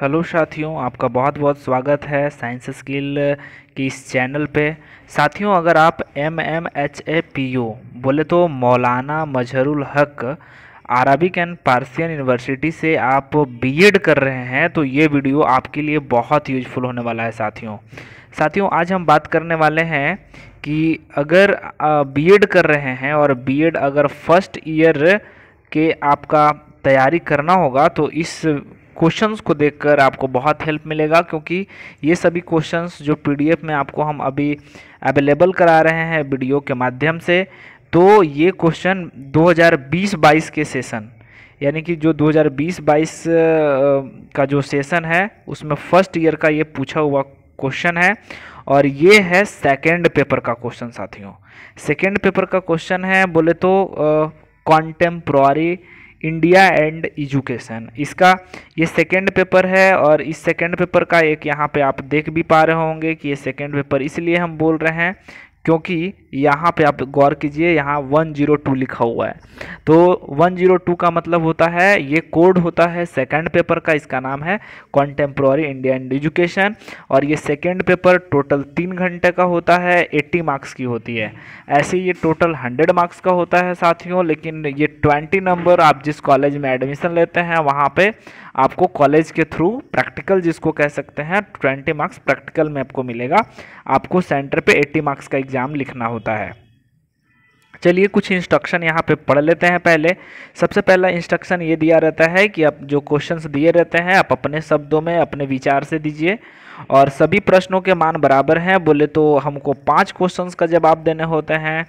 hello साथियों आपका बहुत बहुत स्वागत है साइंस स्किल की इस चैनल पे साथियों अगर आप M M H A P U बोले तो मौलाना मजहरुल हक अरबिक एंड पार्सियन यूनिवर्सिटी से आप बीएड कर रहे हैं तो ये वीडियो आपके लिए बहुत यूजफुल होने वाला है साथियों साथियों आज हम बात करने वाले हैं कि अगर बीएड कर रहे हैं और बीएड अगर फर्स्ट ईयर के आपका तैयारी करना होगा तो इस क्वेश्चंस को देखकर आपको बहुत हेल्प मिलेगा क्योंकि ये सभी क्वेश्चंस जो पीडीएफ में आपको हम अभी अवेलेबल करा रहे हैं वीडियो के माध्यम से तो ये क्वेश्चन 2020-22 के सेशन यानी कि जो 2020-22 का जो सेशन है उसमें फर्स्ट ईयर का ये पूछा हुआ क्वेश्चन है और ये है सेकेंड पेपर का क्वेश्चन साथियों सेकेंड पेपर का क्वेश्चन है बोले तो uh, इंडिया एंड एजुकेशन इसका ये सेकेंड पेपर है और इस सेकेंड पेपर का एक यहाँ पे आप देख भी पा रहे होंगे कि ये सेकेंड पेपर इसलिए हम बोल रहे हैं क्योंकि यहाँ पे आप गौर कीजिए यहाँ 102 लिखा हुआ है तो 102 का मतलब होता है ये कोड होता है सेकंड पेपर का इसका नाम है कॉन्टेम्प्रोरी इंडियन एजुकेशन और ये सेकंड पेपर टोटल तीन घंटे का होता है 80 मार्क्स की होती है ऐसे ये टोटल 100 मार्क्स का होता है साथियों लेकिन ये 20 नंबर आप जिस कॉलेज में एडमिशन लेते हैं वहाँ पर आपको कॉलेज के थ्रू प्रैक्टिकल जिसको कह सकते हैं ट्वेंटी मार्क्स प्रैक्टिकल में आपको मिलेगा आपको सेंटर पर एट्टी मार्क्स का एग्ज़ाम लिखना होता होता है चलिए कुछ इंस्ट्रक्शन यहाँ पे पढ़ लेते हैं पहले सबसे पहला इंस्ट्रक्शन ये दिया रहता है कि आप जो क्वेश्चंस दिए रहते हैं आप अपने शब्दों में अपने विचार से दीजिए और सभी प्रश्नों के मान बराबर हैं बोले तो हमको पाँच क्वेश्चंस का जवाब देने होते हैं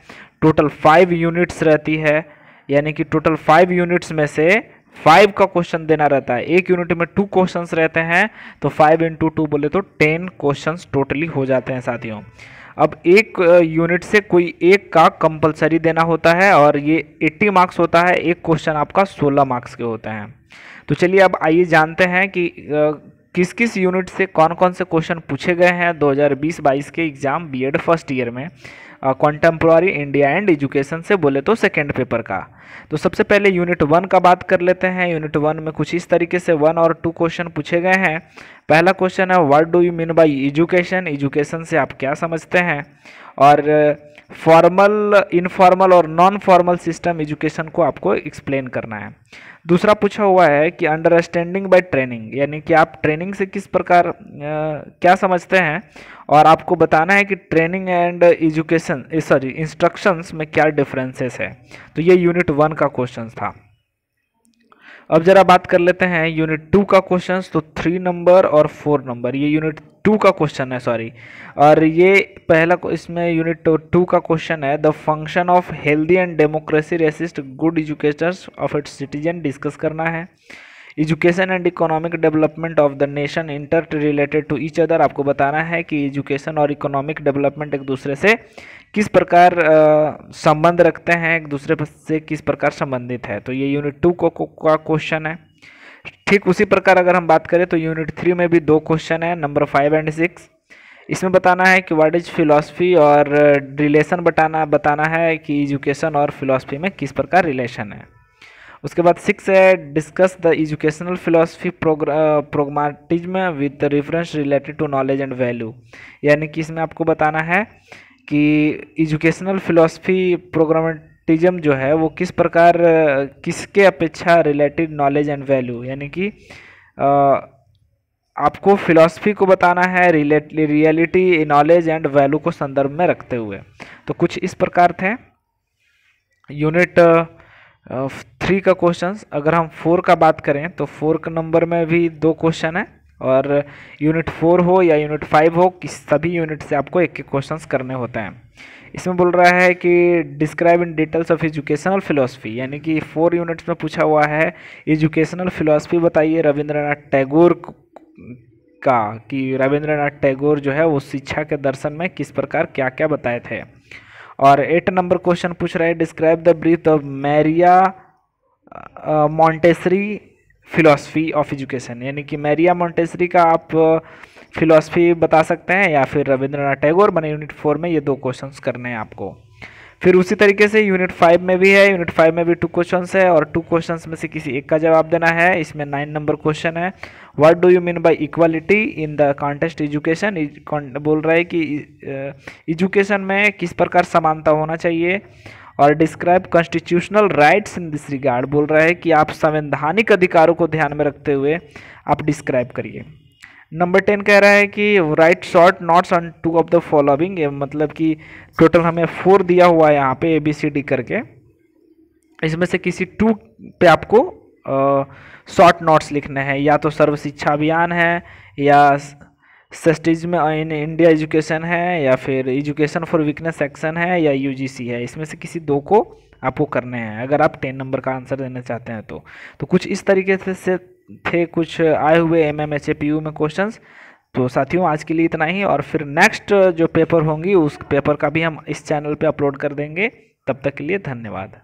टोटल फाइव यूनिट्स रहती है यानी कि टोटल फाइव यूनिट्स में से फाइव का क्वेश्चन देना रहता है एक यूनिट में टू क्वेश्चंस रहते हैं तो फाइव इंटू टू बोले तो टेन क्वेश्चंस टोटली हो जाते हैं साथियों अब एक यूनिट से कोई एक का कंपलसरी देना होता है और ये 80 मार्क्स होता है एक क्वेश्चन आपका 16 मार्क्स के होते हैं तो चलिए अब आइए जानते हैं कि किस किस यूनिट से कौन कौन से क्वेश्चन पूछे गए हैं 2020-22 के एग्ज़ाम बीएड फर्स्ट ईयर में कॉन्टेम्प्रोरी इंडिया एंड एजुकेशन से बोले तो सेकेंड पेपर का तो सबसे पहले यूनिट वन का बात कर लेते हैं यूनिट वन में कुछ इस तरीके से वन और टू क्वेश्चन पूछे गए हैं पहला क्वेश्चन है what do you mean by education education से आप क्या समझते हैं और फॉर्मल uh, इनफॉर्मल और नॉन फॉर्मल सिस्टम एजुकेशन को आपको एक्सप्लेन करना है दूसरा पूछा हुआ है कि अंडरस्टैंडिंग बाय ट्रेनिंग यानी कि आप ट्रेनिंग से किस प्रकार uh, क्या समझते हैं और आपको बताना है कि training and education sorry instructions में क्या डिफरेंसेस है तो ये यूनिट वन का क्वेश्चन था अब जरा बात कर लेते हैं यूनिट टू का क्वेश्चन तो थ्री नंबर और फोर नंबर ये यूनिट टू का क्वेश्चन है सॉरी और ये पहला इसमें यूनिट टू का क्वेश्चन है the function of healthy and democracy resist good educators of its citizen discuss करना है education and economic development of the nation interrelated to each other आपको बताना है कि एजुकेशन और इकोनॉमिक डेवलपमेंट एक दूसरे से किस प्रकार संबंध रखते हैं एक दूसरे से किस प्रकार संबंधित है तो ये यूनिट टू को, का क्वेश्चन है ठीक उसी प्रकार अगर हम बात करें तो यूनिट थ्री में भी दो क्वेश्चन है नंबर फाइव एंड सिक्स इसमें बताना है कि वाट इज फिलोसफी और रिलेशन बताना बताना है कि एजुकेशन और फिलोसफी में किस प्रकार रिलेशन है उसके बाद सिक्स है discuss the educational philosophy pragmatism with reference related to knowledge and value यानी कि इसमें आपको बताना है कि एजुकेशनल फिलोसफी प्रोग्रामाटिज्म जो है वो किस प्रकार uh, किसके अपेक्षा रिलेटेड नॉलेज एंड वैल्यू यानी कि uh, आपको फिलॉसफी को बताना है रियलिटी नॉलेज एंड वैल्यू को संदर्भ में रखते हुए तो कुछ इस प्रकार थे यूनिट थ्री का क्वेश्चन अगर हम फोर का बात करें तो फोर के नंबर में भी दो क्वेश्चन है और यूनिट फोर हो या यूनिट फाइव हो किस सभी यूनिट से आपको एक एक क्वेश्चन करने होते हैं इसमें बोल रहा है कि describe in details of educational philosophy यानी कि फोर यूनिट्स में पूछा हुआ है एजुकेशनल फिलोसफी बताइए रविंद्रनाथ टैगोर का कि रविंद्रनाथ टैगोर जो है वो शिक्षा के दर्शन में किस प्रकार क्या क्या बताए थे और एट नंबर क्वेश्चन पूछ रहा है describe the breath the Maria Montessori philosophy of education यानी कि मैरिया मॉन्टेसरी का आप फिलॉसफी uh, बता सकते हैं या फिर रविंद्रनाथ टैगोर बने यूनिट फोर में ये दो क्वेश्चंस करने हैं आपको फिर उसी तरीके से यूनिट फाइव में भी है यूनिट फाइव में भी टू क्वेश्चन है और टू क्वेश्चन में से किसी एक का जवाब देना है इसमें नाइन नंबर क्वेश्चन है what do you mean by equality in the context education बोल रहा है कि एजुकेशन में किस प्रकार समानता होना चाहिए और describe constitutional rights in this regard बोल रहा है कि आप संवैधानिक अधिकारों को ध्यान में रखते हुए आप डिस्क्राइब करिए नंबर टेन कह रहा है कि write short notes on two of the following मतलब कि टोटल हमें फोर दिया हुआ है यहाँ पे ए बी सी डी करके इसमें से किसी टू पे आपको शॉर्ट नोट्स लिखने हैं या तो सर्व शिक्षा अभियान है या सस्टीज में इन इंडिया एजुकेशन है या फिर एजुकेशन फॉर वीकनेस एक्शन है या यूजीसी है इसमें से किसी दो को आपको करने हैं अगर आप टेन नंबर का आंसर देना चाहते हैं तो तो कुछ इस तरीके से थे कुछ आए हुए M M H A P U में क्वेश्चन तो साथियों आज के लिए इतना ही और फिर नेक्स्ट जो पेपर होंगी उस पेपर का भी हम इस चैनल पे अपलोड कर देंगे तब तक के लिए धन्यवाद